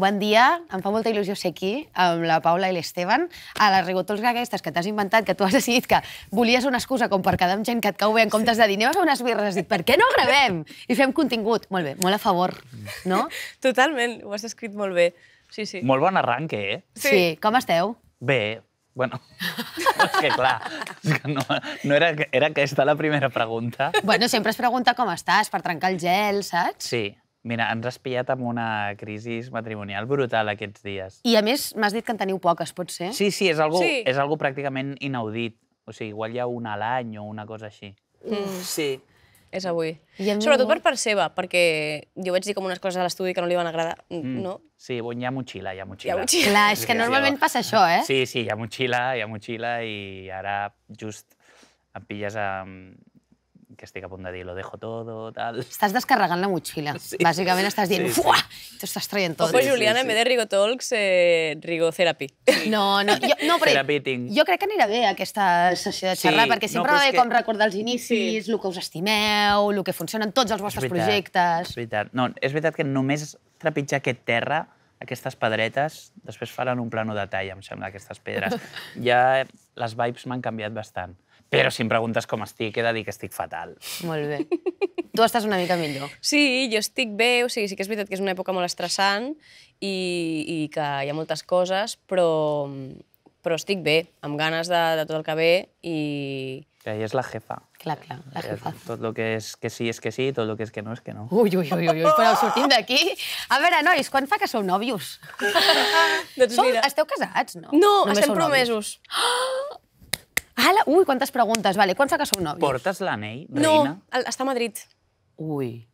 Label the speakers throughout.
Speaker 1: Bon dia, em fa molta il·lusió ser aquí amb la Paula i l'Esteban. A les rigotols aquestes que t'has inventat, que tu has decidit que volies una excusa com per quedar amb gent que et cau bé en comptes de dir anem a fer unes birres, has dit per què no gravem? I fem contingut. Molt bé, molt a favor,
Speaker 2: no?
Speaker 3: Totalment, ho has escrit molt
Speaker 1: bé. Sí, sí. Molt
Speaker 2: bon arranque, eh? Sí. sí. Com esteu? Bé, Bueno, és que clar, és que no, no era, era aquesta la primera pregunta.
Speaker 1: Bueno, sempre es pregunta com estàs, per trencar el gel, saps?
Speaker 2: Sí, Mira, ens has pillat amb una crisi matrimonial brutal aquests dies.
Speaker 1: I, a més, m'has dit que en teniu poques, pot ser? Sí,
Speaker 2: sí, és algo, sí. És algo pràcticament inaudit. O sigui, igual hi ha una a l'any o una cosa així. Mm. Sí.
Speaker 1: És avui.
Speaker 3: Sobretot per part seva, perquè jo vaig dir com unes coses a l'estudi que no li van agradar, mm. no?
Speaker 2: Sí, bon, hi ha motxilla, hi ha motxilla. Hi ha motxilla. Clar, és que normalment
Speaker 1: passa això, eh?
Speaker 2: Sí, sí, hi ha motxilla, hi ha motxilla, i ara just em pilles amb, que estic a punt de dir, lo dejo todo, tal...
Speaker 1: Estàs descarregant la motxilla. Sí. Bàsicament estàs dient, sí, sí. t'ho estàs traient tot. Ojo, Juliana, sí, sí. en vez de
Speaker 3: Rigotalks, eh, Rigotherapy.
Speaker 1: No, no, jo, no però
Speaker 3: jo
Speaker 1: crec que anirà bé aquesta sessió de xerrar, sí, perquè sempre no, va bé que... com recordar els inicis, sí. el que us estimeu, el que funciona en tots els vostres és veritat, projectes...
Speaker 2: És veritat. No, és veritat que només trepitjar aquest terra aquestes pedretes, després faran un plano de tall, em sembla, aquestes pedres. Ja les vibes m'han canviat bastant. Però si em preguntes com estic, he de dir que estic fatal. Molt bé.
Speaker 1: tu estàs una mica millor.
Speaker 3: Sí, jo estic bé, o sigui, sí que és veritat que és una època molt estressant i, i que hi ha moltes coses, però, però estic bé, amb ganes de,
Speaker 1: de tot el que ve i...
Speaker 2: Que ella és la jefa. Clar, clar, la jefa. Tot lo que és que sí és que sí, tot lo que és que no és que no. Ui, ui, ui, ui, però
Speaker 1: sortim d'aquí... A veure, nois, quan fa que sou nòvios? doncs Som, mira... Esteu casats, no? No, Només estem promesos. Nòvios. Oh! Ah! Ala, ui, quantes preguntes. Vale, quan fa que sou nòvios?
Speaker 2: Portes l'anell, reina? No,
Speaker 1: el- està a Madrid.
Speaker 2: Ui.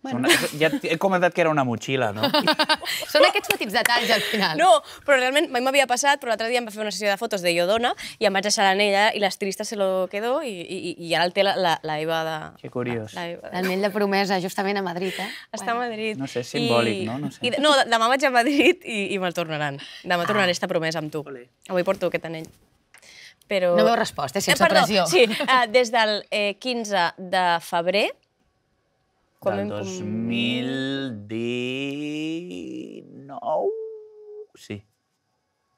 Speaker 2: Bueno. Una, ja he comentat que era una motxilla, no?
Speaker 3: Són aquests petits detalls, al final. No, però realment mai m'havia passat, però l'altre dia em va fer una sessió de fotos de jo dona i em vaig deixar l'anella i l'estilista se lo quedó i, i, i ara el té la, la, la Eva de...
Speaker 2: Que curiós.
Speaker 1: L'anell de promesa, justament a Madrid, eh?
Speaker 3: Està a Madrid.
Speaker 2: No sé, simbòlic, simbòlic, no? No sé. I,
Speaker 3: no, de- demà vaig a Madrid i, i me'l tornaran. Demà tornaré ah. esta promesa amb tu. Avui porto aquest anell però...
Speaker 1: No veu resposta, sense eh,
Speaker 3: perdó, pressió. Sí, uh, des del eh, 15 de febrer...
Speaker 2: Com del 2019... Sí.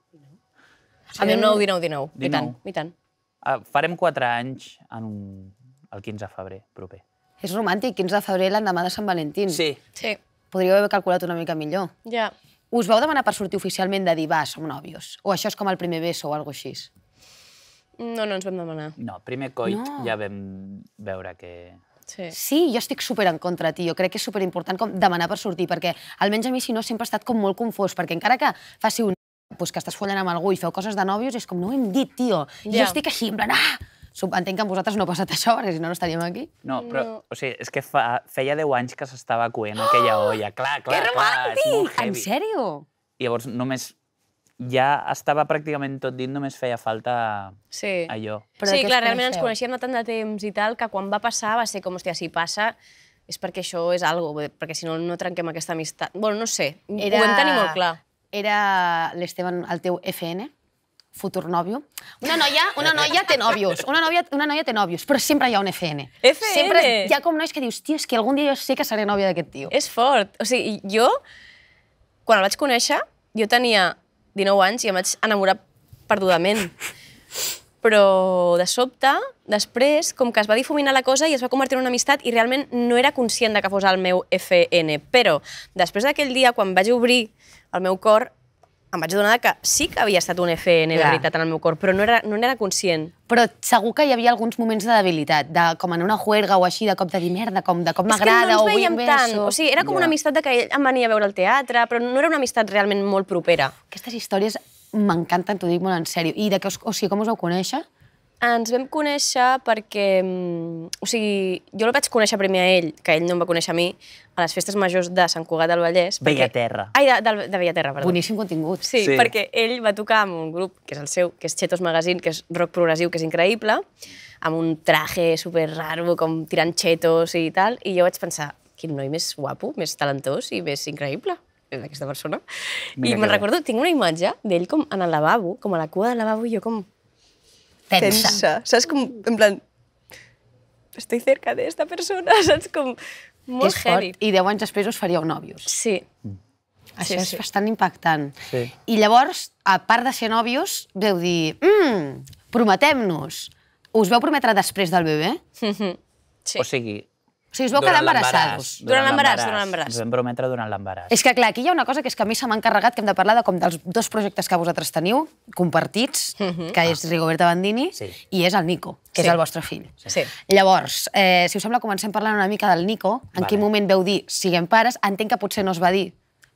Speaker 2: Sí, 19, 19, 19. 19. I tant, i tant. Uh, farem 4 anys en un... el 15 de febrer proper.
Speaker 1: És romàntic, 15 de febrer, l'endemà de Sant Valentí. Sí. sí. Podríeu haver calculat una mica millor. Ja. Us vau demanar per sortir oficialment de dir, va, som nòvios? O això és com el primer beso o alguna cosa així?
Speaker 2: No, no ens vam demanar. No, primer coit no. ja vam veure que...
Speaker 1: Sí. sí, jo estic super en contra, tio. Crec que és super important com demanar per sortir, perquè almenys a mi, si no, sempre ha estat com molt confós, perquè encara que faci un... Pues que estàs follant amb algú i feu coses de nòvios, és com, no ho hem dit, tio. Ja. Jo estic així, en plan, ah! Entenc que amb vosaltres no ha passat això, perquè si no, no estaríem aquí.
Speaker 2: No, però, no. o sigui, és que fa, feia 10 anys que s'estava coent aquella ah! olla. Clar, clar, que clar, és
Speaker 1: molt heavy. En sèrio?
Speaker 2: I llavors només ja estava pràcticament tot dit, només feia falta sí. allò. Però sí, clar, realment ens coneixíem
Speaker 3: de tant de temps i tal, que quan va passar va ser com, hòstia, si passa és perquè això és algo, perquè si no, no trenquem aquesta amistat. Bueno, no sé, Era... ho vam tenir molt clar.
Speaker 1: Era l'Esteban, el teu FN, futur nòvio. Una noia, una noia té nòvios, una noia, una noia té nòvios, però sempre hi ha un FN. FN? Sempre hi ha com nois que dius, tio, és que algun dia jo sé que seré nòvia d'aquest tio. És fort. O sigui, jo,
Speaker 3: quan el vaig conèixer, jo tenia 19 anys i em vaig enamorar perdudament. Però, de sobte, després, com que es va difuminar la cosa i es va convertir en una amistat i realment no era conscient de que fos el meu FN. Però, després d'aquell dia, quan vaig obrir el meu cor, em vaig adonar que sí que havia estat un EFN de veritat en el meu cor, però no era, no
Speaker 1: era conscient. Però segur que hi havia alguns moments de debilitat, de, com en una juerga o així, de cop de dir merda, com, de com m'agrada o vull més. tant. O... o sigui, era com yeah. una
Speaker 3: amistat de que ell em venia a veure al teatre, però no era una amistat realment molt propera.
Speaker 1: Aquestes històries m'encanten, t'ho dic molt en sèrio. I de que, o sigui, com us vau conèixer?
Speaker 3: Ens vam conèixer perquè... Mm, o sigui, jo el vaig conèixer primer a ell, que ell no em va conèixer a mi, a les festes majors de Sant Cugat del Vallès.
Speaker 2: Bellaterra. Perquè...
Speaker 3: Ai, de, de, de Bellaterra, perdó. Boníssim contingut. Sí, sí, perquè ell va tocar amb un grup, que és el seu, que és Chetos Magazine, que és rock progressiu, que és increïble, amb un traje super raro, com tirant chetos i tal, i jo vaig pensar, quin noi més guapo, més talentós i més increïble eh, aquesta persona. Mira I me'n recordo, tinc una imatge d'ell com en el lavabo, com a la cua del lavabo, i jo com tensa. tensa.
Speaker 1: Saps com, en plan,
Speaker 3: estic cerca d'esta persona,
Speaker 1: saps com... Molt és fort. I deu anys després us faríeu nòvios. Sí. Això sí, és sí. bastant impactant. Sí. I llavors, a part de ser nòvios, veu dir, mm, prometem-nos. Us veu prometre després del bebè? Mm -hmm.
Speaker 2: sí. O sigui, o sigui, us veu quedar embarassados. Durant l'embaràs, durant l'embaràs. Ens vam prometre durant l'embaràs.
Speaker 1: És que, clar, aquí hi ha una cosa que és que a mi se m'ha encarregat que hem de parlar de com dels dos projectes que vosaltres teniu, compartits, uh mhm. -huh. que és Rigoberta Bandini sí. i és el Nico, que sí. és el vostre fill. Sí. sí. Llavors, eh, si us sembla, comencem parlant una mica del Nico. En vale. quin moment veu dir, siguem pares? Entenc que potser no es va dir,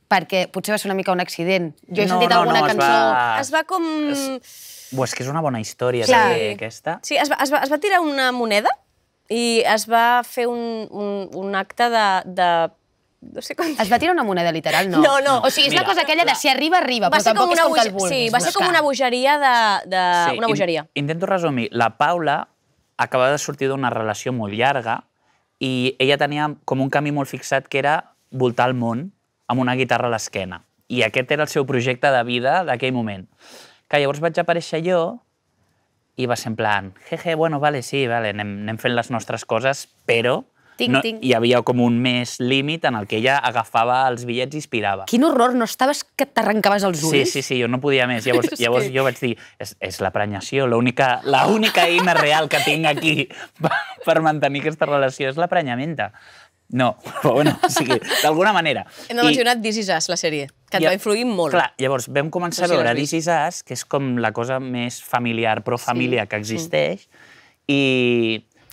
Speaker 1: perquè potser va ser una mica un accident. Jo he no, sentit no, alguna no, cançó... Va... Es va com... Es...
Speaker 2: és que és una bona història, Clar. aquesta.
Speaker 3: Sí, es va, es, va, es va tirar una moneda i es va fer un, un, un acte de, de no sé com... Es va tirar una moneda literal, no? No, no. O sigui, és Mira, la cosa aquella de si arriba, arriba, però tampoc és com que el vulguis. Sí, va ser com una bogeria de... de... Sí, una bogeria.
Speaker 2: In, intento resumir. La Paula acabava de sortir d'una relació molt llarga i ella tenia com un camí molt fixat que era voltar el món amb una guitarra a l'esquena. I aquest era el seu projecte de vida d'aquell moment. Que llavors vaig aparèixer jo i va ser en plan, jeje, bueno, vale, sí, vale, anem, anem fent les nostres coses, però Tinc, no, tinc. Hi havia com un mes límit en el que ella agafava els bitllets i inspirava. Quin horror, no
Speaker 1: estaves que t'arrencaves els ulls? Sí, sí,
Speaker 2: sí, jo no podia més. Llavors, llavors jo vaig dir, és, és la prenyació, l'única eina real que tinc aquí per, per mantenir aquesta relació és la prenyamenta. No, però bueno, o sigui, d'alguna manera.
Speaker 3: Hem de mencionar I... This Is Us, la sèrie, que et ja, va influir molt. Clar,
Speaker 2: llavors vam començar no sé a veure This Is Us, que és com la cosa més familiar, però família sí. que existeix, sí. i...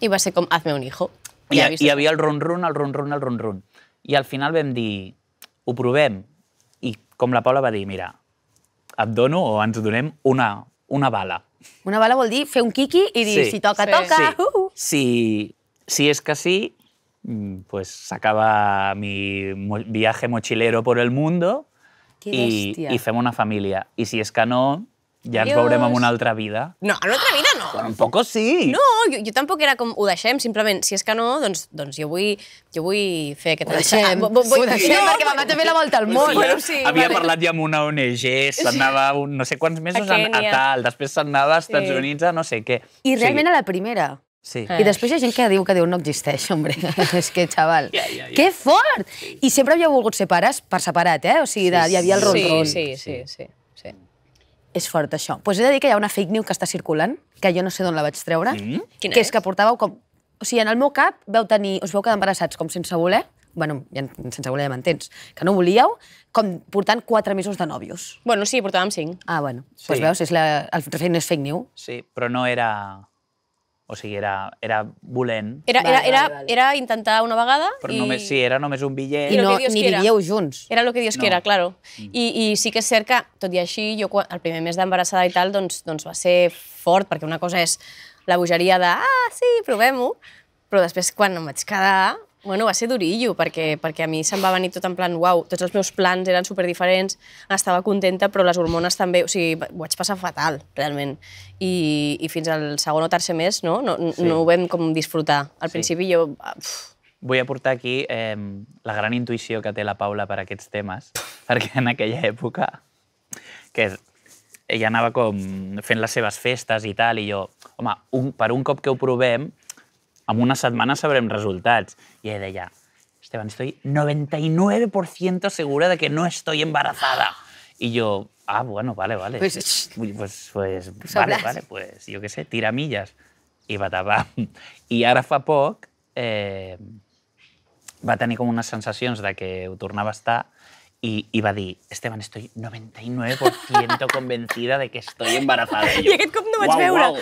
Speaker 3: I va ser com Hazme un hijo. I, ja hi havia
Speaker 2: el run-run, el run-run, el run-run. I al final vam dir, ho provem. I com la Paula va dir, mira, et dono o ens donem una, una bala. Una
Speaker 1: bala vol dir fer un quiqui i dir sí. si toca, sí. toca. Sí. Uh
Speaker 2: -huh. si, si és que sí, Mm, pues sacaba mi viaje mochilero por el mundo
Speaker 3: y, y fem
Speaker 2: una família. I si és que no, ja ens veurem en una altra vida. No, en una altra vida no. Bueno, un sí. No,
Speaker 3: jo, jo tampoc era com, ho deixem, simplement, si és que no, doncs, doncs jo, vull, jo vull fer aquest... Ho deixem, ah, vull, vull, ho deixem, no, perquè mamà també la volta al món. Sí, bueno, sí, havia vale.
Speaker 2: parlat ja amb una ONG, s'anava un, no sé quants mesos a, a, a tal, després s'anava als Estats sí. Units a no sé què. I realment sí. a la primera. Sí. I eh.
Speaker 1: després hi ha gent que diu que diu no existeix, hombre. és que, xaval, yeah, yeah, yeah. que fort! I sempre havíeu volgut ser pares per separat, eh? O sigui, de, hi havia el ron-ron. Sí,
Speaker 3: sí, sí, sí, sí.
Speaker 1: És fort, això. Doncs pues he de dir que hi ha una fake news que està circulant, que jo no sé d'on la vaig treure, mm que és, és que portàveu com... O sigui, en el meu cap veu tenir... us veu quedar embarassats com sense voler, bueno, ja, sense voler ja m'entens, que no volíeu, com portant quatre mesos de nòvios. Bueno, sí, portàvem cinc. Ah, bueno. Doncs sí. pues veus, és la, el, és fake news.
Speaker 2: Sí, però no era o sigui, era, era volent. Era, era, era,
Speaker 1: era
Speaker 3: intentar una vegada Però i... Només,
Speaker 2: sí, era només un bitllet. I no, ni vivíeu junts.
Speaker 3: Era el que dius no. que era, claro. Mm. I, I sí que és cert que, tot i així, jo el primer mes d'embarassada i tal, doncs, doncs va ser fort, perquè una cosa és la bogeria de, ah, sí, provem-ho, però després, quan em vaig quedar, Bueno, va ser durillo, perquè, perquè a mi se'm va venir tot en plan, uau, tots els meus plans eren superdiferents, estava contenta, però les hormones també, o sigui, ho vaig passar fatal, realment. I, i fins al segon o tercer mes no, no, sí. no ho vam com disfrutar. Al sí. principi jo... Uf.
Speaker 2: Vull aportar aquí eh, la gran intuïció que té la Paula per aquests temes, perquè en aquella època, que ella anava com fent les seves festes i tal, i jo, home, un, per un cop que ho provem, en una setmana sabrem resultats. I ella deia, Esteban, estoy 99% segura de que no estoy embarazada. Y yo, ah, bueno, vale, vale. Pues, pues, pues, pues vale, vale, pues jo què sé, tira milles. I va tapar. I ara fa poc eh, va tenir com unes sensacions de que ho tornava a estar y iba dir, Esteban, estoy 99% convencida de que estoy embarazada. Y aquest cop no vaig wow, veure. Uau.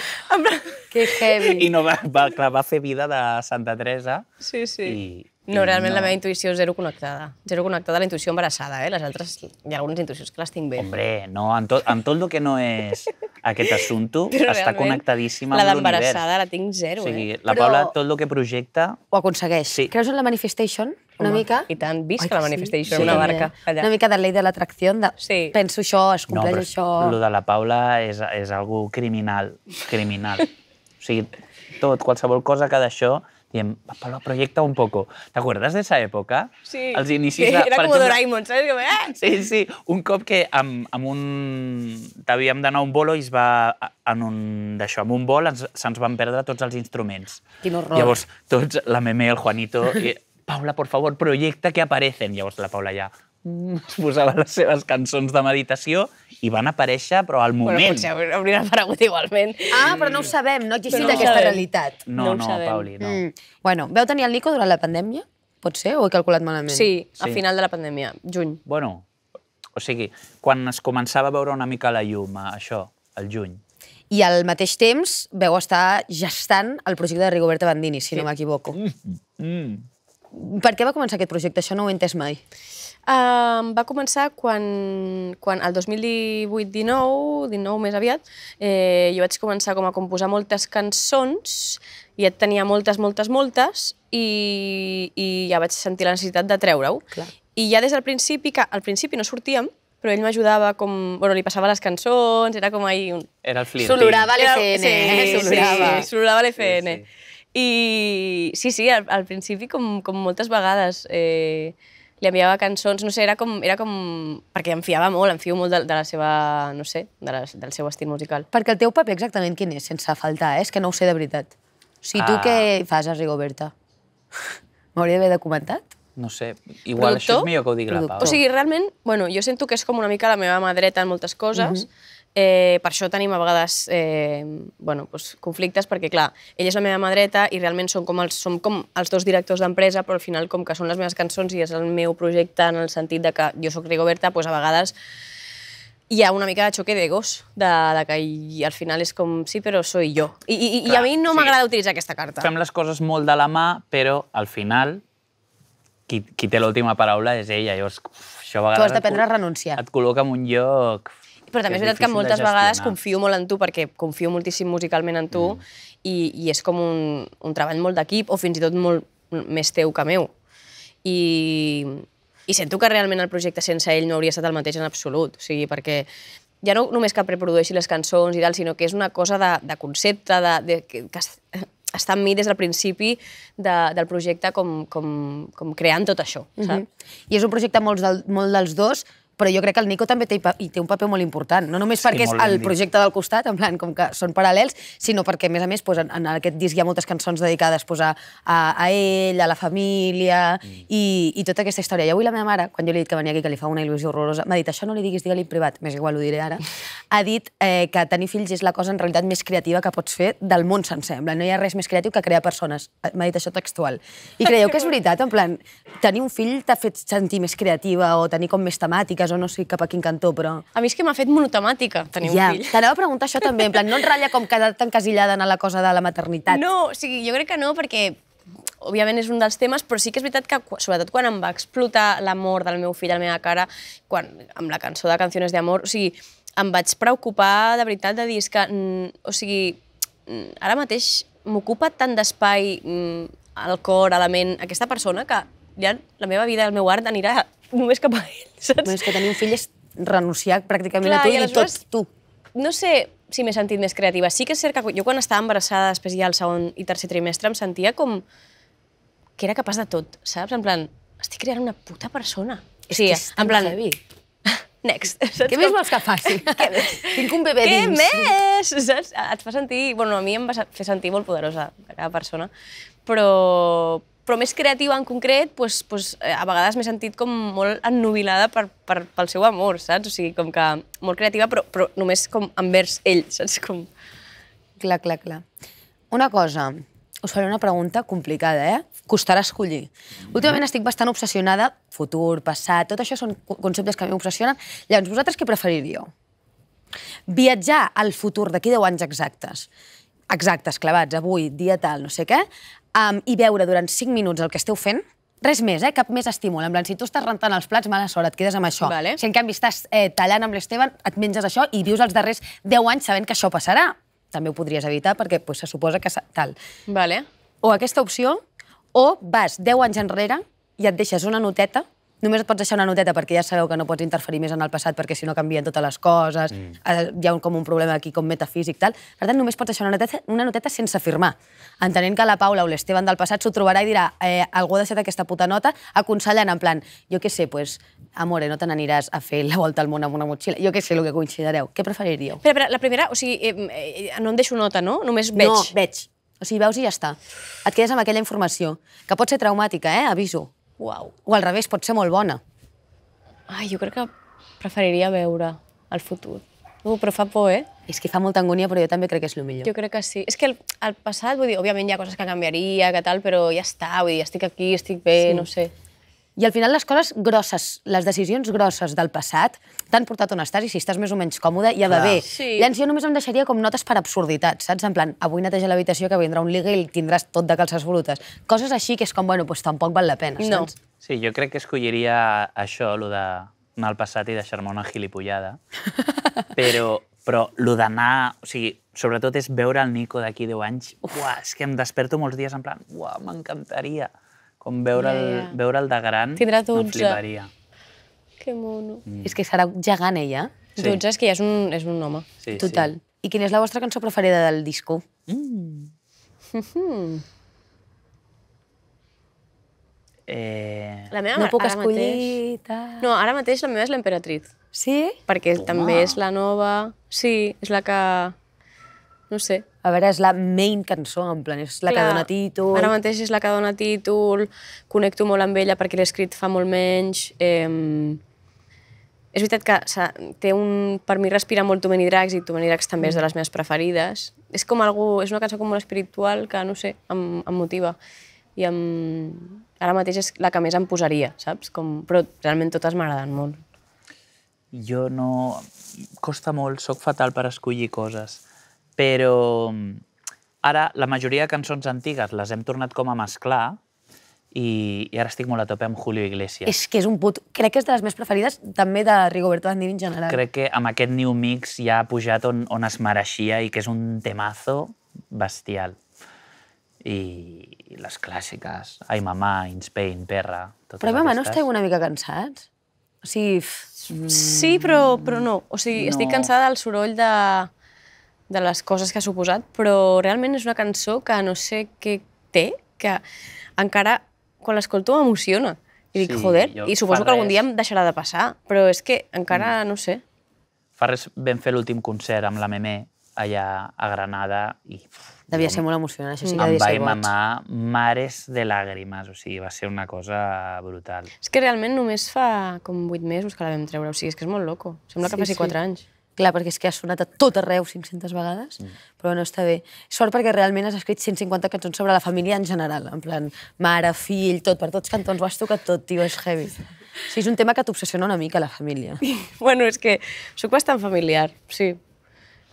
Speaker 2: Que heavy. I no va, va, clar, va fer vida de Santa Teresa. Sí, sí. I,
Speaker 3: no, realment no. la meva intuïció és zero connectada. Zero connectada a la intuïció embarassada, eh? Les altres, hi ha algunes intuïcions que les tinc bé. Hombre,
Speaker 2: no, amb tot, amb tot el que no és aquest assumpte està connectadíssima amb l'univers. La d'embarassada
Speaker 1: la tinc zero, o sigui,
Speaker 2: eh? La Paula, tot el que projecta... Ho
Speaker 1: aconsegueix. Sí. Creus en la manifestation? Una Home, mica... I tant, vist que la Manifestation, sí? una barca allà. Una mica de llei de l'atracció, de... sí. penso això, es compleix no, això... Lo
Speaker 2: de la Paula és, és algú criminal, criminal. o sigui, tot, qualsevol cosa que d'això diem, Paula, projecta un poco. T'acordes d'esa època? Sí, Els inicis de, era com exemple, Doraemon,
Speaker 3: saps? Com, eh? Sí, sí,
Speaker 2: un cop que amb, amb un... T'havíem d'anar a un bolo i es va... En un d'això, amb un bol se'ns van perdre tots els instruments. Quin horror. Llavors, tots, la meme, el Juanito... I, Paula, por favor, projecta que apareixen. Llavors la Paula ja mm, es posava les seves cançons de meditació i van aparèixer, però al moment... Bueno, potser
Speaker 1: haurien aparegut igualment. Ah, però no ho sabem, no ha existit no aquesta realitat. No, no, no Pauli, no. Mm. Bueno, veu tenir el Nico durant la pandèmia? Pot ser? O he calculat malament? Sí, a sí. final de la pandèmia, juny.
Speaker 2: Bueno, o sigui, quan es començava a veure una mica la llum, això, el juny.
Speaker 1: I al mateix temps veu estar gestant el projecte de Rigoberta Bandini, si sí. no m'equivoco. Mm. Mm. Per què va començar aquest projecte? Això no ho he entès mai.
Speaker 3: Um, va començar quan, quan el 2018-19, 19 més aviat, eh, jo vaig començar com a composar moltes cançons, i et tenia moltes, moltes, moltes, i, i ja vaig sentir la necessitat de treure-ho. I ja des del principi, que al principi no sortíem, però ell m'ajudava com... Bueno, li passava les cançons, era com ahir... Un...
Speaker 2: Era el flirting. Solorava l'FN,
Speaker 3: sí, eh? Solorava. Sí, solorava l'FN. Sí, sí. I sí, sí, al, al principi, com, com moltes vegades, eh, li enviava cançons, no sé, era com... Era com perquè em fiava molt, em fio molt de, de la seva, no sé, de la, del seu estil musical.
Speaker 1: Perquè el teu paper exactament quin és, sense faltar, eh? és que no ho sé de veritat. O sigui, ah. tu què fas a Rigoberta? M'hauria d'haver documentat?
Speaker 2: No sé, igual Productor? això és millor que ho digui la Pau. O sigui,
Speaker 1: realment, bueno,
Speaker 3: jo sento que és com una mica la meva mà dreta en moltes coses, mm -hmm Eh, per això tenim a vegades eh, bueno, doncs conflictes, perquè clar, ell és la meva mà dreta i realment som com els, som com els dos directors d'empresa, però al final com que són les meves cançons i és el meu projecte en el sentit de que jo sóc Rigoberta, doncs a vegades hi ha una mica de xoque d'egos, de, de que i, al final és com, sí, però soy jo. I, i, Clar, i a mi no sí. m'agrada utilitzar aquesta carta.
Speaker 2: Fem les coses molt de la mà, però al final qui, qui té l'última paraula és ella. Llavors, uf, això a vegades... Tu has d'aprendre a renunciar. Et col·loca en un lloc però també és veritat que moltes vegades
Speaker 3: confio molt en tu, perquè confio moltíssim musicalment en tu, mm. i, i és com un, un treball molt d'equip, o fins i tot molt més teu que meu. I, i sento que realment el projecte sense ell no hauria estat el mateix en absolut, o sigui, perquè ja no només que preprodueixi les cançons i tal, sinó que és una cosa de, de concepte, de, de, que, que està amb mi des del principi de, del projecte com,
Speaker 1: com, com creant tot això. Mhm. Saps? Mm -hmm. I és un projecte molt, del, molt dels dos, però jo crec que el Nico també té, hi té un paper molt important, no només sí, perquè és el projecte del costat, en plan, com que són paral·lels, sinó perquè, a més a més, doncs, en, en aquest disc hi ha moltes cançons dedicades doncs, a, a ell, a la família mm. i, i tota aquesta història. I avui la meva mare, quan jo li he dit que venia aquí, que li fa una il·lusió horrorosa, m'ha dit, això no li diguis, digue-li privat, més igual ho diré ara, ha dit eh, que tenir fills és la cosa en realitat més creativa que pots fer del món sencer. En no hi ha res més creatiu que crear persones. M'ha dit això textual. I creieu que és veritat? En plan, tenir un fill t'ha fet sentir més creativa o tenir com més temàtiques o no sé cap a quin cantó, però...
Speaker 3: A mi és que m'ha fet monotemàtica tenir un fill. T'anava a preguntar això també, en plan, no et ratlla com quedar
Speaker 1: tan casillada en la cosa de la maternitat?
Speaker 3: No, o sigui, jo crec que no, perquè òbviament és un dels temes, però sí que és veritat que, sobretot quan em va explotar l'amor del meu fill a la meva cara, quan, amb la cançó de Canciones d'Amor, o sigui, em vaig preocupar de veritat de dir que, mm, o sigui, mm, ara mateix m'ocupa tant d'espai al mm, cor, a la ment, aquesta persona que ja la meva vida, el meu art anirà només cap a ell,
Speaker 1: saps? Bueno, és que tenir un fill és renunciar pràcticament Clar, a tu i, i aleshores...
Speaker 3: tot tu. No sé si m'he sentit més creativa. Sí que és cert que jo quan estava embarassada, després ja el segon i tercer trimestre, em sentia com que era capaç de tot, saps? En plan, estic creant una puta persona. És sí, que és en plan... Heavy. Next. Saps? Què més vols que faci? Tinc un bebè dins. Què més? Saps? Et fa sentir... Bueno, a mi em va fer sentir molt poderosa, cada persona. Però, però més creativa en concret, doncs, doncs, a vegades m'he sentit com molt ennubilada per, per, pel seu amor, saps? O sigui, com que molt creativa, però, però només com envers ell, saps? Com...
Speaker 1: Clar, clar, clar. Una cosa, us faré una pregunta complicada, eh? Costarà escollir. Mm-hmm. Últimament estic bastant obsessionada, futur, passat, tot això són conceptes que a mi m'obsessionen. Llavors, vosaltres què preferiríeu? Viatjar al futur d'aquí 10 anys exactes, exactes, clavats, avui, dia tal, no sé què, um, i veure durant 5 minuts el que esteu fent, res més, eh? cap més estímul. En plan, si tu estàs rentant els plats, mala sort, et quedes amb això. Vale. Si en canvi estàs eh, tallant amb l'Esteban, et menges això i vius els darrers 10 anys sabent que això passarà. També ho podries evitar perquè pues, se suposa que... Tal. Vale. O aquesta opció, o vas 10 anys enrere i et deixes una noteta només et pots deixar una noteta perquè ja sabeu que no pots interferir més en el passat perquè si no canvien totes les coses, mm. Eh, hi ha un, com un problema aquí com metafísic, tal. Per tant, només pots deixar una noteta, una noteta sense firmar, entenent que la Paula o l'Esteban del passat s'ho trobarà i dirà eh, algú ha deixat aquesta puta nota, aconsellant en plan, jo què sé, pues, amore, no te n'aniràs a fer la volta al món amb una motxilla, jo què sé, el que considereu. Què preferiríeu?
Speaker 3: Espera, espera, la primera, o sigui, eh, no em deixo nota,
Speaker 1: no? Només veig. No, veig. O sigui, veus i ja està. Et quedes amb aquella informació, que pot ser traumàtica, eh? Aviso. Uau. O al revés, pot ser molt bona. Ai, jo crec que preferiria veure el futur. Uh, però fa por, eh? És que fa molta angúnia, però jo també crec que és el millor. Jo
Speaker 3: crec que sí. És que el, el passat, vull dir, òbviament hi ha coses que canviaria, que tal, però ja està, vull dir, estic aquí,
Speaker 1: estic bé, sí. no sé. I al final les coses grosses, les decisions grosses del passat, t'han portat on estàs i si estàs més o menys còmode ja va bé. Sí. Llavors jo només em deixaria com notes per absurditat, saps? En plan, avui neteja l'habitació que vindrà un liga i tindràs tot de calces brutes. Coses així que és com, bueno, doncs tampoc val la pena, no. saps?
Speaker 2: Sí, jo crec que escolliria això, lo de anar al passat i deixar-me una gilipollada. però, però lo d'anar... O sigui, sobretot és veure el Nico d'aquí 10 anys. Uah, és que em desperto molts dies en plan, uah, m'encantaria com veure'l el, ja. veure de gran Tindrà 12. em fliparia.
Speaker 1: Que mono. Mm. És que serà gegant, ella. Sí. 12 és que ja és un, és un home. Sí, Total. Sí. I quina és la vostra cançó preferida del disco? Mm.
Speaker 2: Eh...
Speaker 3: La meva, no puc escollir...
Speaker 1: Mateix...
Speaker 2: No, ara mateix
Speaker 3: la meva és l'Emperatriz. Sí?
Speaker 1: Perquè Toma. també és
Speaker 3: la nova... Sí, és la que no sé.
Speaker 1: A veure, és la main cançó, en plan, és la Clar, que dona títol... Ara mateix és la
Speaker 3: que dona títol, connecto molt amb ella perquè l'he escrit fa molt menys... Eh, és veritat que té un... Per mi respira molt Tomeni Dracs i Tomeni Dracs també és de les meves preferides. És com algú... És una cançó com molt espiritual que, no sé, em, em motiva. I em, ara mateix és la que més em posaria, saps? Com, però realment totes m'agraden molt.
Speaker 2: Jo no... Costa molt, sóc fatal per escollir coses però mm, ara la majoria de cançons antigues les hem tornat com a mesclar i, i ara estic molt a tope amb Julio Iglesias. És que
Speaker 1: és un put... Crec que és de les més preferides també de Rigoberto Bandini en general. Crec
Speaker 2: que amb aquest New Mix ja ha pujat on, on es mereixia i que és un temazo bestial. I les clàssiques, Ai mamà, In Spain, Perra... Totes però, mama, no esteu
Speaker 1: una mica cansats? O sigui... Mm. Sí,
Speaker 3: però, però no. O sigui, no. estic cansada del soroll de de les coses que ha suposat, però realment és una cançó que no sé què té, que encara quan l'escolto m'emociona. I dic, sí, joder, i suposo que algun res... dia em deixarà de passar, però és que encara
Speaker 1: mm. no sé.
Speaker 2: Fa res vam fer l'últim concert amb la Memé allà a Granada i...
Speaker 1: Devia ser molt emocionant, això sí que devia ser boig. Em
Speaker 2: mamar mares de làgrimes, o sigui, va ser una cosa brutal. És
Speaker 3: que realment només fa com vuit mesos que la vam treure, o sigui, és que és molt loco.
Speaker 1: Sembla que sí, faci quatre sí. anys. Clar, perquè és que ha sonat a tot arreu 500 vegades, mm. però no està bé. Sort perquè realment has escrit 150 cançons sobre la família en general, en plan mare, fill, tot, per tots cantons, ho has tocat tot, tio, és heavy. Sí, és un tema que t'obsessiona una mica, la família.
Speaker 3: bueno, és que sóc bastant familiar, sí.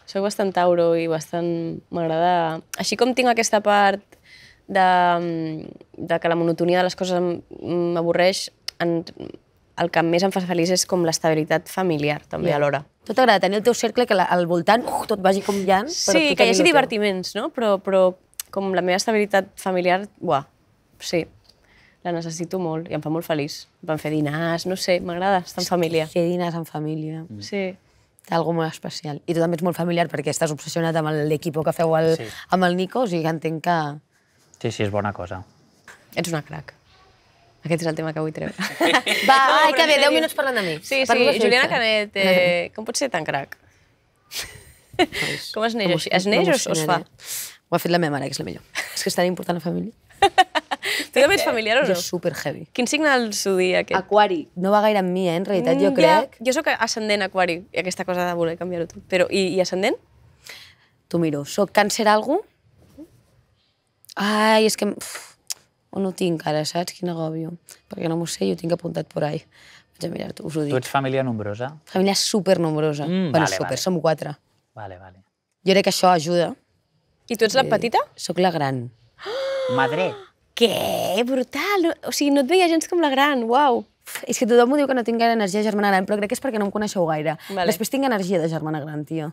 Speaker 3: Sóc bastant tauro i bastant... m'agrada... Així com tinc aquesta part de, mm, de que la monotonia de les coses m'avorreix, en, el que més em fa feliç és com l'estabilitat familiar,
Speaker 1: també, yeah. alhora. Tot t'agrada tenir el teu cercle que la, al voltant uh, tot vagi com llant? Però sí, que hi hagi divertiments,
Speaker 3: no? Però, però com la meva estabilitat familiar, buah, sí, la
Speaker 1: necessito molt i em fa molt feliç. Van fer dinars, no sé, m'agrada estar en família. Fer dinars en família. Mm. Sí. Algo molt especial. I tu també ets molt familiar perquè estàs obsessionat amb l'equip que feu el, sí. amb el Nico, o sigui que entenc que...
Speaker 2: Sí, sí, és bona cosa.
Speaker 1: Ets una crac. Aquest és el tema que vull treure. Va, ai, que bé, 10 minuts parlant de mi. Sí, sí, sí Juliana Canet,
Speaker 3: eh, com pot ser tan crac? com es neix com així? Es neix o, o es fa?
Speaker 1: Ho ha fet la meva mare, que és la millor. És que és tan important la família.
Speaker 3: tu també ets familiar o no? Jo
Speaker 1: super heavy.
Speaker 3: Quin signe del aquest? Aquari.
Speaker 1: No va gaire amb mi, eh? en realitat, jo mm, crec.
Speaker 3: Ja, jo sóc ascendent aquari, i aquesta cosa de voler canviar-ho tot. Però, i, I ascendent?
Speaker 1: Tu miro, sóc càncer algú? Ai, és que... Uf, o no tinc ara, saps? Quin agòbio. Perquè no m'ho sé i ho tinc apuntat por ahí. Vaig a mirar-t'ho, us ho dic. Tu
Speaker 2: ets família nombrosa?
Speaker 1: Família super nombrosa. Mm, bueno, vale, super, vale. som quatre. Vale, vale. Jo crec que això ajuda.
Speaker 2: I tu ets la eh, petita? Soc la gran. Madre.
Speaker 1: Què? Brutal! O sigui, no et veia gens com la gran, uau. És que tothom diu que no tinc gaire energia de germana gran, però crec que és perquè no em coneixeu gaire. Vale. Després tinc energia de germana gran, tio.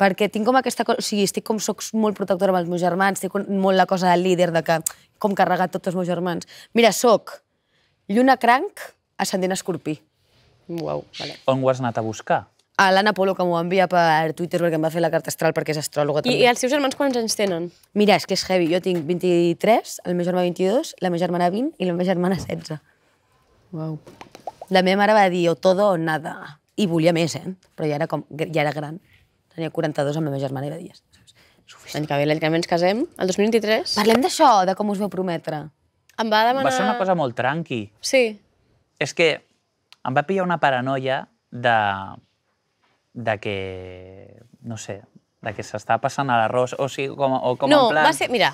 Speaker 1: Perquè tinc com aquesta cosa... O sigui, estic com soc molt protectora amb els meus germans, tinc molt la cosa de líder, de que com carregar tots els meus germans. Mira, soc lluna cranc, ascendent escorpí. Uau,
Speaker 2: vale. On ho has anat a buscar?
Speaker 1: a l'Anna Polo, que m'ho va enviar per Twitter perquè em va fer la carta astral perquè és astròloga I, també. I, els seus germans quants anys tenen? Mira, és que és heavy. Jo tinc 23, el meu germà 22, la meva germana 20 i la meva germana 16. Uau. La meva mare va dir o todo o nada. I volia més, eh? Però ja era, com, ja era gran. Tenia 42 amb la meva germana i va dir... Doncs, l'any que ve, l'any que ve ens casem, el 2023. Parlem d'això, de com us veu prometre.
Speaker 3: Em va demanar... Va ser una
Speaker 2: cosa molt tranqui. Sí. És que em va pillar una paranoia de... de que... no sé, de que s'està passant a l'arròs, o, sigui, com, o com no, en plan... No, va ser... Mira,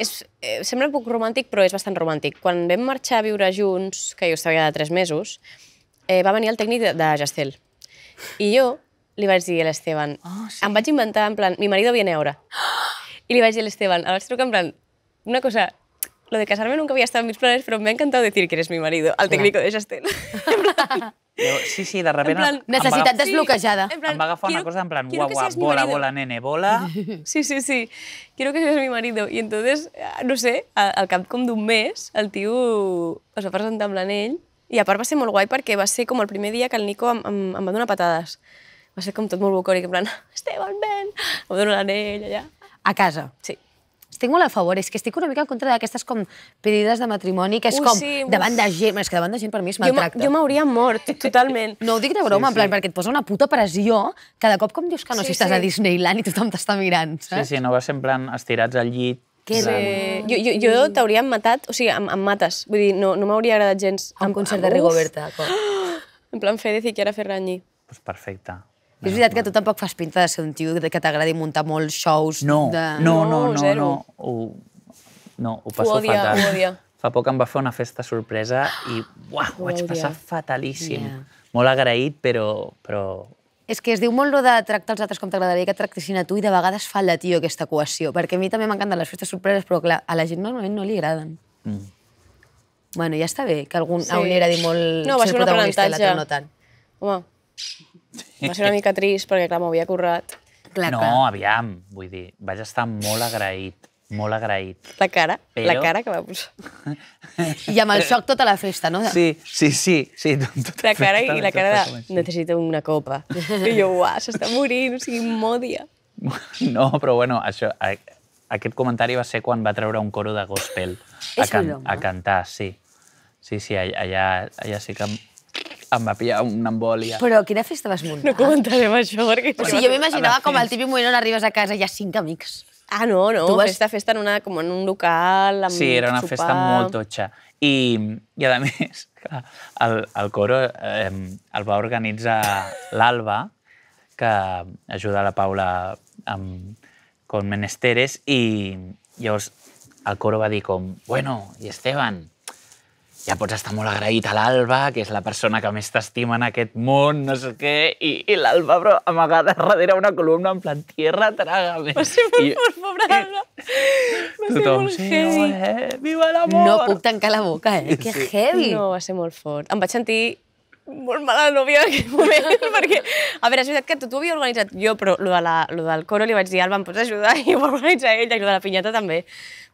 Speaker 3: és, eh, sembla un poc romàntic, però és bastant romàntic. Quan vam marxar a viure junts, que jo estava ja de tres mesos, eh, va venir el tècnic de, de Gestel. I jo li vaig dir a l'Esteban... Oh, sí. Em vaig inventar, en plan, mi marido viene ahora. I li vaig dir a l'Esteban, el vaig trucar en plan, una cosa, lo de casarme nunca había estado en mis planes, pero me ha encantado
Speaker 2: decir que eres mi marido, al técnico de
Speaker 1: Gestel. en
Speaker 2: plan, jo, sí, sí, de rebent... Plan, necessitat va... desbloquejada. Sí, plan, em va agafar quiero, una cosa en plan, guau, guau, bola, bola, nene, bola... Sí, sí,
Speaker 1: sí.
Speaker 3: Quiero que seas mi marido. I entonces, eh, no sé, al cap com d'un mes, el tio es va presentar amb l'anell i a part va ser molt guai perquè va ser com el primer dia que el Nico em, em, em va donar patades. Va ser com tot molt bucòric, en plan, Esteban, ven! Em va donar l'anell allà.
Speaker 1: A casa? Sí tinc molt a favor, és que estic una mica en contra d'aquestes com pedides de matrimoni, que és com davant de gent, és que davant de gent per mi és maltracte. Jo m'hauria mort, totalment. No ho dic de broma, en plan, perquè et posa una puta pressió cada cop com dius que no, si estàs a Disneyland i tothom t'està mirant, saps?
Speaker 2: Sí, sí, no vas en plan estirats al llit, que sí. jo, jo,
Speaker 3: jo t'hauria matat, o sigui, em, em mates. Vull dir, no, no m'hauria agradat gens. Un concert de Rigoberta. En plan Fede i Ferranyi. Ferragni.
Speaker 2: Pues perfecte.
Speaker 1: És veritat que tu tampoc fas pinta de ser un tio que t'agradi muntar molts shows. No, de... no, no, no, no, no.
Speaker 2: Ho, no, ho passo ho odia, fatal. Ho odia. Fa poc em va fer una festa sorpresa i uah, ho, ho vaig passar fatalíssim. Yeah. Molt agraït, però, però
Speaker 1: és que es diu molt lo de tractar els altres com t'agradaria que et tractessin a tu i de vegades falla, tio, aquesta equació. Perquè a mi també m'encanten les festes sorpreses, però clar, a la gent normalment no li agraden. Mm. Bueno, ja està bé, que algun, sí. a un li agradi molt no, ser protagonista i l'altre no tant.
Speaker 3: Home, va ser una mica trist perquè, clar, m'ho havia currat. Clar, no, clar.
Speaker 2: aviam, vull dir, vaig estar molt agraït, molt agraït.
Speaker 3: La cara, Però... la cara que va posar. I amb el xoc tota la festa, no? Sí,
Speaker 2: sí, sí. sí tota la cara i la cara de
Speaker 3: necessito una copa. I jo, uah, s'està morint, o sigui, m'odia.
Speaker 2: No, però bueno, això, aquest comentari va ser quan va treure un coro de gospel a, can, a cantar, sí. Sí, sí, allà, allà sí que em va pillar una embòlia.
Speaker 1: Però quina festa vas muntar? No comentarem això, perquè... O sigui, jo m'imaginava com el típic moment on arribes a casa i hi ha cinc amics. Ah, no,
Speaker 3: no, tu vas... festa, festa en, una, com en un local, amb Sí, era una sopar. festa molt
Speaker 2: totxa. I, i a més, el, el coro eh, el va organitzar l'Alba, que ajuda la Paula amb, con menesteres, i llavors el coro va dir com, bueno, i Esteban, ja pots estar molt agraït a l'Alba, que és la persona que més t'estima en aquest món, no sé què, i, i l'Alba, però amagada darrere una columna en plan, tierra, tràgame. Va ser molt fort, pobra Alba.
Speaker 1: Va
Speaker 2: ser molt sí, heavy. No,
Speaker 1: eh? Viva l'amor! No puc tancar la boca, eh? Que
Speaker 2: sí. heavy! No,
Speaker 3: va ser molt fort. Em vaig sentir molt mala nòvia en aquell moment, perquè, a veure, és veritat que tu ho havia organitzat jo, però lo, de la, lo del coro li vaig dir, Alba, em pots ajudar? I ho va organitzar ella, i lo de la pinyata també.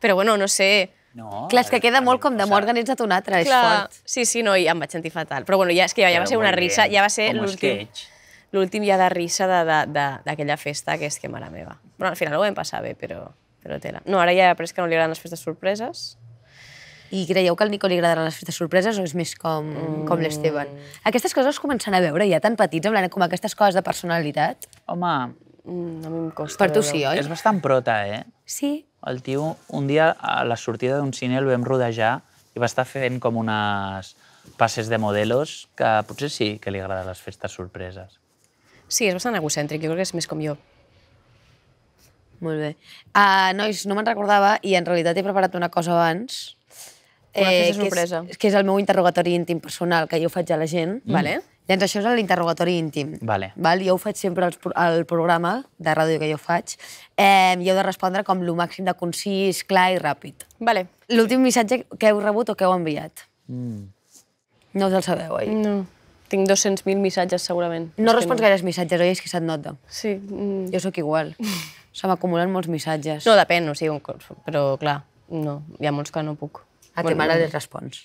Speaker 3: Però, bueno, no sé, no, Clar, és que eh, queda molt eh, com de m'ho organitzat un altre, és Clar, fort. Sí, sí, no, i em vaig sentir fatal. Però bueno, ja, és que ja, ja va ser una risa, ja va ser l'últim l'últim ja de risa d'aquella festa, que és que mare meva. Bueno, al final ho vam passar bé, però, però tela. No, ara ja he après que no li agraden les festes sorpreses.
Speaker 1: I creieu que al Nico li agradaran les festes sorpreses o és més com, mm. com l'Esteban? Mm. Aquestes coses es comencen a veure ja tan petits, amb com aquestes coses de personalitat?
Speaker 2: Home... no mm, a mi em costa. Per tu sí, oi? És bastant prota, eh? Sí, el tio, un dia a la sortida d'un cine el vam rodejar i va estar fent com unes passes de modelos que potser sí que li agraden les festes sorpreses.
Speaker 1: Sí, és bastant egocèntric, jo crec que és més com jo. Molt bé. Uh, nois, no me'n recordava i en realitat he preparat una cosa abans Eh, que, és, que és el meu interrogatori íntim personal, que jo faig a la gent. Mm. Vale? Llavors, això és l'interrogatori íntim. Vale. Val? Jo ho faig sempre al, al programa de ràdio que jo faig. Eh, i heu de respondre com el màxim de concís, clar i ràpid. Vale. L'últim missatge que heu rebut o que heu enviat? Mm. No us el sabeu, oi? No. Tinc 200.000 missatges, segurament. No és respons no. gaires missatges, oi? És que se't nota. Sí. Mm. Jo sóc igual. Se m'acumulen molts missatges. No, depèn, o sigui, però clar, no, hi ha molts que no puc a bueno, que mare li respons.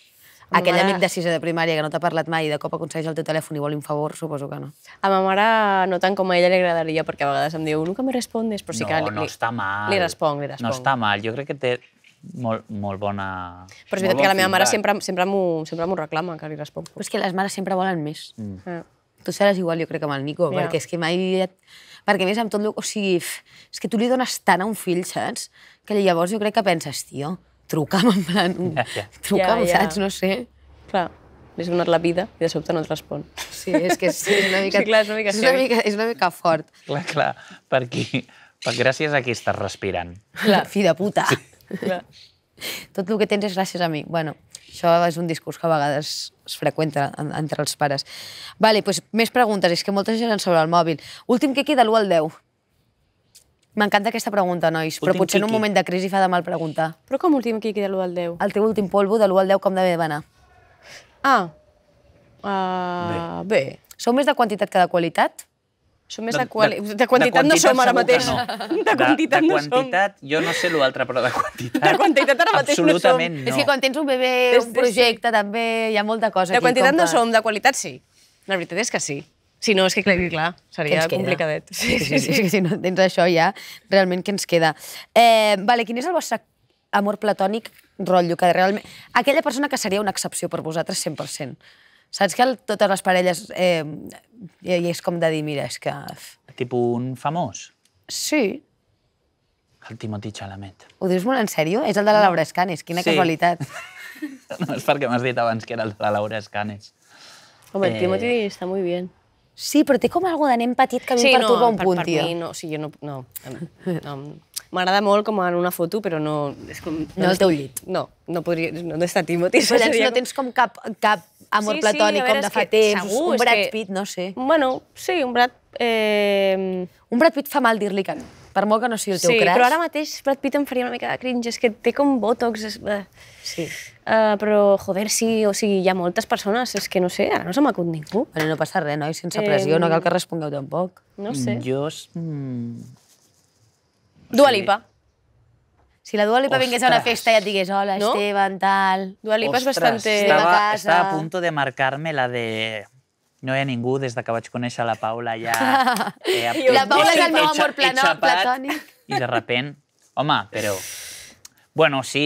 Speaker 1: Aquell mare... amic de sisè de primària que no t'ha parlat mai i de cop aconsegueix el teu telèfon i vol un favor, suposo que no.
Speaker 3: A ma mare no tant com a ella li agradaria, perquè a vegades em diu nunca me respondes, però sí que... No, li, no està mal. Li responc,
Speaker 2: li responc. No està mal, jo crec que té molt, molt bona... Però és veritat que la meva mare
Speaker 1: sempre, sempre m'ho reclama, que li responc. Però és que les mares sempre volen més. Mm. Ah. Tu seràs igual, jo crec, amb el Nico, yeah. perquè és que mai... Perquè, més, amb tot... Lo... O sigui, és que tu li dones tant a un fill, saps? Que llavors jo crec que penses, tio, truca'm, en plan... Yeah, yeah. Truca'm, yeah, yeah. saps? No sé. Clar, li has donat la vida i de sobte no et respon. Sí, és que sí, és una mica... Sí, clar, és una mica,
Speaker 3: és
Speaker 2: una mica,
Speaker 1: és una mica fort.
Speaker 2: Clar, clar, perquè, perquè gràcies a qui estàs respirant.
Speaker 1: La fi de puta. Sí. Tot el que tens és gràcies a mi. Bueno, això és un discurs que a vegades es freqüenta entre els pares. Vale, doncs més preguntes. És que moltes eren sobre el mòbil. Últim que queda, l'1 al 10. M'encanta aquesta pregunta, nois, però potser en un moment de crisi fa de mal preguntar. Però com últim quiqui de l'1 al 10? El teu últim polvo de l'1 al 10 com de bé va anar? Ah, uh, bé. Eh, bé. Sou més de quantitat que de qualitat? Som més de, quali... de, quantitat, de quantitat no som ara mateix. No. De quantitat de, de no quantitat,
Speaker 2: som. jo no sé l'altre, però de quantitat... De
Speaker 1: quantitat ara mateix no som. No. És que quan tens un bebè, un projecte,
Speaker 3: també, hi ha molta cosa. De quantitat no som, de qualitat sí. La veritat és que sí. Si no, és que clar, clar seria complicadet. Sí, sí, sí, sí. sí,
Speaker 1: si no tens això ja, realment què ens queda? Eh, vale, quin és el vostre amor platònic, rotllo, que realment... Aquella persona que seria una excepció per vosaltres 100%. Saps que el, totes les parelles eh, i és com de dir, mira, és que...
Speaker 2: Tipo un famós? Sí. El Timothy Chalamet.
Speaker 1: Ho dius molt en sèrio? És el de la Laura Escanes, quina sí. casualitat.
Speaker 2: no, és perquè m'has dit abans que era el de la Laura Escanes. Home, el eh... Timothy
Speaker 1: està molt bé. Sí, però té com alguna de nen petit que a mi sí, em un no, un per, punt, per mi,
Speaker 3: no, o sigui, jo no... no, no,
Speaker 1: M'agrada molt com
Speaker 3: en una foto, però no... És com, no, no és, el doncs, teu llit. No, no podria... No, no està Timothy. Però llavors no tens
Speaker 1: com cap, cap amor sí, platònic sí, com de fa temps, segur, un Brad Pitt, no sé. Bueno, sí, un
Speaker 3: Brad... Eh... Un Brad Pitt fa mal dir-li que no. Per molt que no sigui el teu sí, crush. Sí, però ara mateix Brad Pitt em faria una mica de cringe, és que té com botox... És... Eh. Sí. Uh, però, joder, sí, o sigui, hi ha moltes persones, és que no sé, ara no se m'acut ningú. Però no passa res, noi, sense eh, pressió, eh... no cal que respongueu
Speaker 1: tampoc. No sé. Jo... Mm... Dua Lipa. Si la Dua Lipa Ostres. vingués a una festa i et digués hola, no? Esteban, tal... Dua Lipa Ostres, és bastant... Estava, estava a punto
Speaker 2: de marcar-me la de no hi ha ningú des de que vaig conèixer la Paula ja...
Speaker 1: Eh, a... la Paula és el meu amor planó, platònic.
Speaker 2: I de repent... Home, però... Bueno, sí,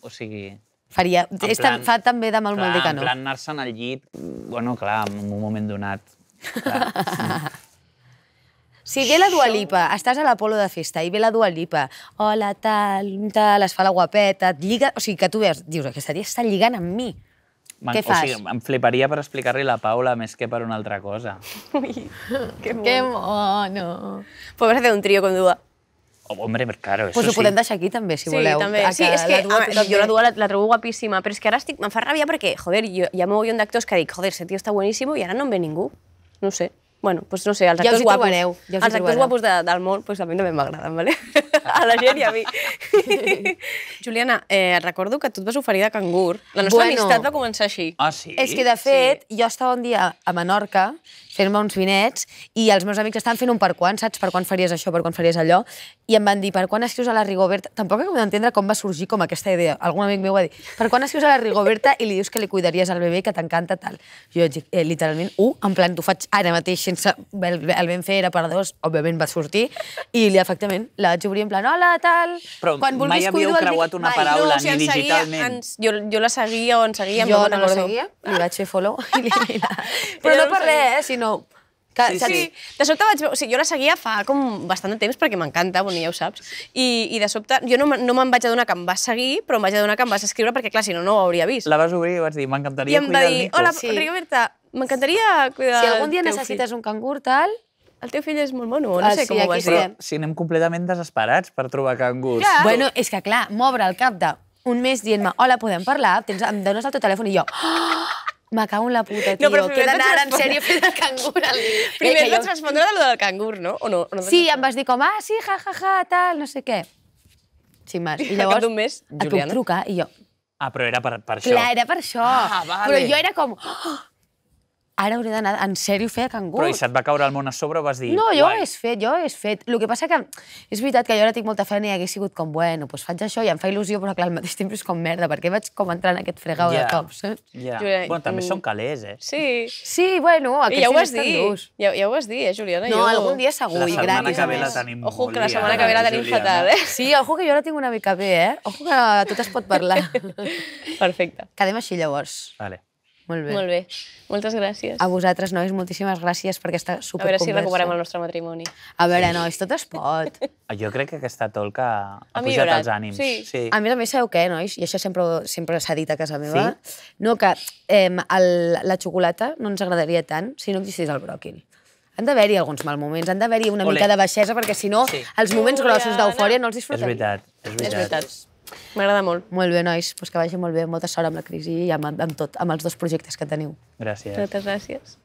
Speaker 2: o sigui... Faria... Plan, és tan, fa
Speaker 1: també de mal molt de que no. En plan
Speaker 2: anar-se'n al llit, bueno, clar, en un moment donat. Clar, sí.
Speaker 1: Si ve la Dua Lipa, estàs a l'Apolo de festa i ve la Dua Lipa, hola, tal, tal, es fa la guapeta, et lliga... O sigui, que tu veus, dius, aquesta tia està lligant amb mi. Què fas? O sigui,
Speaker 2: em fliparia per explicar-li la Paula més que per una altra cosa. que
Speaker 3: qué, Que mono. Podem fer un trio con Dua.
Speaker 2: Hombre, claro, eso pues ho podem deixar aquí també, si
Speaker 3: sí, voleu. També. Sí, és que la Dua, jo la Dua la, la trobo guapíssima, però és que ara estic, em fa ràbia perquè, joder, jo, hi ha un d'actors que dic, joder, ese tio està boníssim i ara no em ve ningú.
Speaker 1: No sé bueno,
Speaker 3: doncs no sé, els actors ja guapos. Trobareu, ja els, els actors guapos de, del món, pues, a mi també m'agraden, vale? a la gent i a mi. Juliana, eh, et recordo que tu et vas oferir de cangur. La nostra bueno, amistat va començar així. Ah, sí? És que, de fet,
Speaker 1: sí. jo estava un dia a Menorca fent-me uns vinets i els meus amics estaven fent un per quan, saps? Per quan faries això, per quan faries allò. I em van dir, per quan escrius a la Rigoberta? Tampoc acabo d'entendre com va sorgir com aquesta idea. Algun amic meu va dir, per quan escrius a la Rigoberta i li dius que li cuidaries al bebè que t'encanta tal. Jo dic, eh, literalment, uh, en plan, t'ho faig ara mateix sense... El, el vam fer, era per dos, òbviament va sortir, i li, efectivament, la vaig obrir en plan, hola, tal... Però quan mai havíeu creuat una mai, paraula, no, si ni digitalment.
Speaker 3: Seguia, ens, jo, jo la seguia o en seguia. Jo no no la seguia,
Speaker 1: li vaig fer follow. I li, i la... Però
Speaker 3: no per res, eh, sinó... Que, sí, sí. De sobte vaig... O sigui, jo la seguia fa com bastant de temps, perquè m'encanta, bueno, ja ho saps, i, i de sobte jo no, no me'n vaig adonar que em vas seguir, però em vaig adonar que em vas escriure, perquè clar, si no, no ho hauria vist.
Speaker 2: La vas obrir i vas dir, m'encantaria cuidar el Nico. I em va dir, hola, sí. Rigoberta,
Speaker 3: m'encantaria cuidar Si algun dia necessites fill. un cangur, tal,
Speaker 1: el teu fill és molt mono, no ah, sé sí, com ho vas dir.
Speaker 2: si anem completament desesperats per trobar cangurs. Clar. Bueno,
Speaker 1: és que clar, m'obre el cap de un mes dient-me, hola, podem parlar? Tens, em dones el teu telèfon? I jo, oh! Me cago en la puta, tio. No, però que he d'anar en serio, fent el cangur.
Speaker 2: El...
Speaker 1: Primer et eh, vaig
Speaker 3: respondre de lo del cangur, no? O no, o no sí,
Speaker 1: em vas dir com, ah, sí, ja, ja, ja, tal, no sé què. Sí, mas. I llavors, un mes, et puc trucar, i
Speaker 2: jo... Ah, però era per, per això. Clar, era
Speaker 1: per això. Ah, vale. Però jo era com... Oh, ara hauré d'anar en sèrio a fer a cangur. Però i
Speaker 2: se't va caure el món a sobre o vas dir... No, jo ho hagués
Speaker 1: fet, jo ho hagués fet. El que passa que és veritat que jo ara tinc molta feina i hagués sigut com, bueno, doncs faig això i em fa il·lusió, però clar, al mateix temps és com merda, perquè vaig com entrar en aquest fregau yeah. de cops. Eh?
Speaker 2: Yeah. Jo, bueno, també mm. són calés, eh?
Speaker 3: Sí.
Speaker 1: Sí, bueno, aquests ja ho vas dir.
Speaker 3: Ja, ja ho vas dir, eh, Juliana? No, jo... algun dia
Speaker 1: segur, i La setmana que ve la tenim Ojo, que la setmana que ve la tenim fatal, eh? Sí, ojo, que jo ara tinc una mica bé, eh? Ojo, que tot es pot parlar. Perfecte. Quedem així, llavors.
Speaker 2: Vale. Molt bé. Molt bé.
Speaker 1: Moltes gràcies. A vosaltres, nois, moltíssimes gràcies per aquesta superconversa. A
Speaker 2: veure si
Speaker 3: recuperem el nostre matrimoni.
Speaker 1: A veure,
Speaker 2: nois, tot es pot. jo crec que aquesta tolca ha, ha pujat millorat. els ànims. Sí. sí. A
Speaker 1: més a més, sabeu què, nois? I això sempre, sempre s'ha dit a casa meva. Sí? No, que eh, el, la xocolata no ens agradaria tant si no existís el bròquil. Han d'haver-hi alguns mal moments, han d'haver-hi una Olé. mica de baixesa, perquè si no, sí. els moments grossos d'eufòria no els disfrutem. És
Speaker 2: veritat, és veritat. És veritat.
Speaker 1: M'agrada molt. Molt bé, nois. Pues que vagi molt bé. Molta sort amb la crisi i amb, amb tot, amb els dos projectes que teniu. Gràcies. Moltes gràcies.